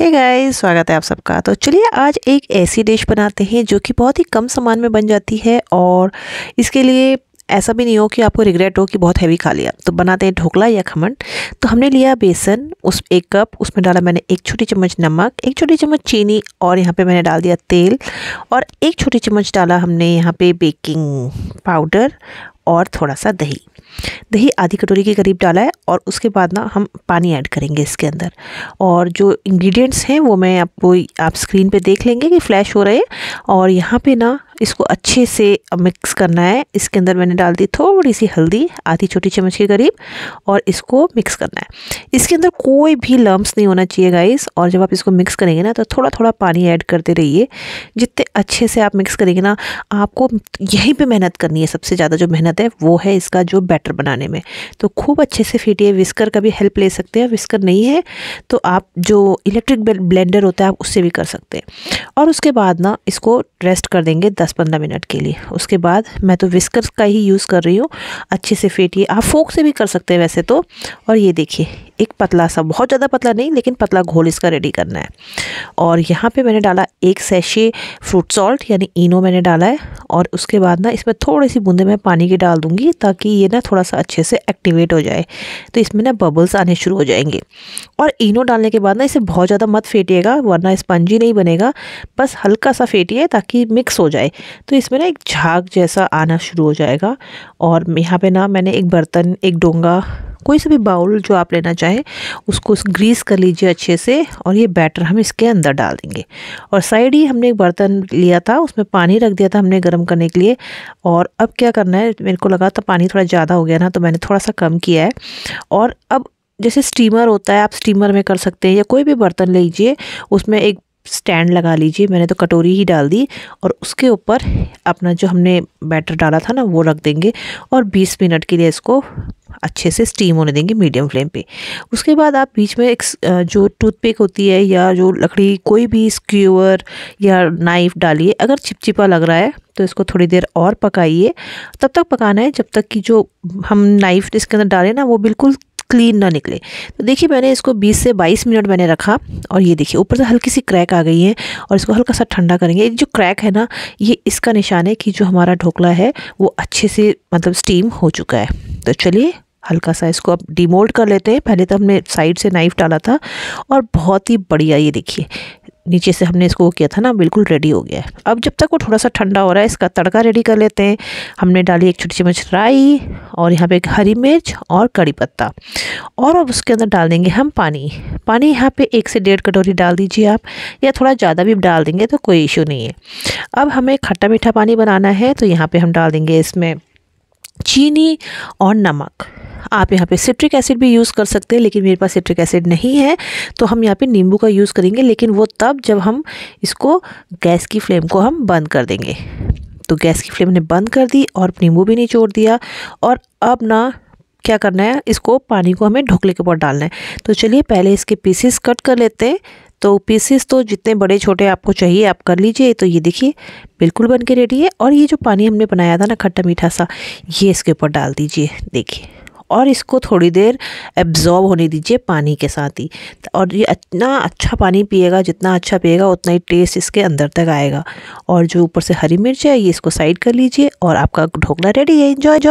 hey guys स्वागत है आप सबका तो चलिए आज एक ऐसी डिश बनाते हैं जो कि बहुत ही कम सामान में बन जाती है और इसके लिए ऐसा भी नहीं हो कि आपको रिग्रेट हो कि बहुत हैवी खा लिया तो बनाते हैं ढोकला या खमन तो हमने लिया बेसन उस एक कप उसमें डाला मैंने एक छोटी चम्मच नमक एक छोटी चम्मच चीनी और यहाँ पे मैंने डाल दिया तेल और एक छोटी चम्मच डाला हमने यहाँ पे बेकिंग पाउडर और थोड़ा सा दही दही आधी कटोरी के करीब डाला है और उसके बाद ना हम पानी ऐड करेंगे इसके अंदर और जो इंग्रेडिएंट्स हैं वो मैं आपको आप स्क्रीन पे देख लेंगे कि फ्लैश हो रहे हैं और यहाँ पे ना इसको अच्छे से मिक्स करना है इसके अंदर मैंने डाल दी थोड़ी सी हल्दी आधी छोटी चम्मच के करीब और इसको मिक्स करना है इसके अंदर कोई भी लम्ब्स नहीं होना चाहिए गाइस और जब आप इसको मिक्स करेंगे ना तो थोड़ा थोड़ा पानी ऐड करते रहिए जितने अच्छे से आप मिक्स करेंगे ना आपको यहीं पर मेहनत करनी है सबसे ज़्यादा जो मेहनत है वो है इसका जो बैटर बनाने में तो खूब अच्छे से फीटिए विस्कर का भी हेल्प ले सकते हैं विस्कर नहीं है तो आप जो इलेक्ट्रिक ब्लेंडर होता है आप उससे भी कर सकते हैं और उसके बाद ना इसको रेस्ट कर देंगे दस दस पंद्रह मिनट के लिए उसके बाद मैं तो विस्कर्स का ही यूज़ कर रही हूँ अच्छे से फेंटिए आप फोक से भी कर सकते हैं वैसे तो और ये देखिए एक पतला सा बहुत ज़्यादा पतला नहीं लेकिन पतला घोल इसका रेडी करना है और यहाँ पे मैंने डाला एक सैशे फ्रूट सॉल्ट यानी इनो मैंने डाला है और उसके बाद ना इसमें थोड़ी सी बूंदे मैं पानी की डाल दूँगी ताकि ये ना थोड़ा सा अच्छे से एक्टिवेट हो जाए तो इसमें ना बबल्स आने शुरू हो जाएंगे और इनो डालने के बाद ना इसे बहुत ज़्यादा मत फेंटिएगा वरना स्पंजी नहीं बनेगा बस हल्का सा फेंटिए ताकि मिक्स हो जाए तो इसमें ना एक झाग जैसा आना शुरू हो जाएगा और यहाँ पे ना मैंने एक बर्तन एक डोंगा कोई सा भी बाउल जो आप लेना चाहें उसको उस ग्रीस कर लीजिए अच्छे से और ये बैटर हम इसके अंदर डाल देंगे और साइड ही हमने एक बर्तन लिया था उसमें पानी रख दिया था हमने गर्म करने के लिए और अब क्या करना है मेरे को लगा था पानी थोड़ा ज़्यादा हो गया ना तो मैंने थोड़ा सा कम किया है और अब जैसे स्टीमर होता है आप स्टीमर में कर सकते हैं या कोई भी बर्तन लीजिए उसमें एक स्टैंड लगा लीजिए मैंने तो कटोरी ही डाल दी और उसके ऊपर अपना जो हमने बैटर डाला था ना वो रख देंगे और 20 मिनट के लिए इसको अच्छे से स्टीम होने देंगे मीडियम फ्लेम पे उसके बाद आप बीच में एक जो टूथपिक होती है या जो लकड़ी कोई भी स्क्यूअर या नाइफ डालिए अगर चिपचिपा लग रहा है तो इसको थोड़ी देर और पकाइए तब तक पकाना है जब तक कि जो हम नाइफ इसके अंदर डालें ना वो बिल्कुल क्लीन ना निकले तो देखिए मैंने इसको 20 से 22 मिनट मैंने रखा और ये देखिए ऊपर से हल्की सी क्रैक आ गई है और इसको हल्का सा ठंडा करेंगे जो क्रैक है ना ये इसका निशान है कि जो हमारा ढोकला है वो अच्छे से मतलब स्टीम हो चुका है तो चलिए हल्का सा इसको अब डिमोल्ड कर लेते हैं पहले तो हमने साइड से नाइफ़ डाला था और बहुत ही बढ़िया ये देखिए नीचे से हमने इसको किया था ना बिल्कुल रेडी हो गया है अब जब तक वो थोड़ा सा ठंडा हो रहा है इसका तड़का रेडी कर लेते हैं हमने डाली एक छोटी चम्मच राई और यहाँ पे एक हरी मिर्च और कड़ी पत्ता और अब उसके अंदर डाल देंगे हम पानी पानी यहाँ पे एक से डेढ़ कटोरी डाल दीजिए आप या थोड़ा ज़्यादा भी डाल देंगे तो कोई इशू नहीं है अब हमें खट्टा मीठा पानी बनाना है तो यहाँ पर हम डाल देंगे इसमें चीनी और नमक आप यहाँ पे सिट्रिक एसिड भी यूज़ कर सकते हैं लेकिन मेरे पास सिट्रिक एसिड नहीं है तो हम यहाँ पे नींबू का यूज़ करेंगे लेकिन वो तब जब हम इसको गैस की फ्लेम को हम बंद कर देंगे तो गैस की फ्लेम ने बंद कर दी और नींबू भी नहीं छोड़ दिया और अब ना क्या करना है इसको पानी को हमें ढोकले के ऊपर डालना है तो चलिए पहले इसके पीसेस कट कर लेते हैं तो पीसेस तो जितने बड़े छोटे आपको चाहिए आप कर लीजिए तो ये देखिए बिल्कुल बन के रेडी है और ये जो पानी हमने बनाया था ना खट्टा मीठा सा ये इसके ऊपर डाल दीजिए देखिए और इसको थोड़ी देर एब्जॉर्ब होने दीजिए पानी के साथ ही और ये इतना अच्छा पानी पिएगा जितना अच्छा पिएगा उतना ही टेस्ट इसके अंदर तक आएगा और जो ऊपर से हरी मिर्च है ये इसको साइड कर लीजिए और आपका ढोकला रेडी है इन्जॉय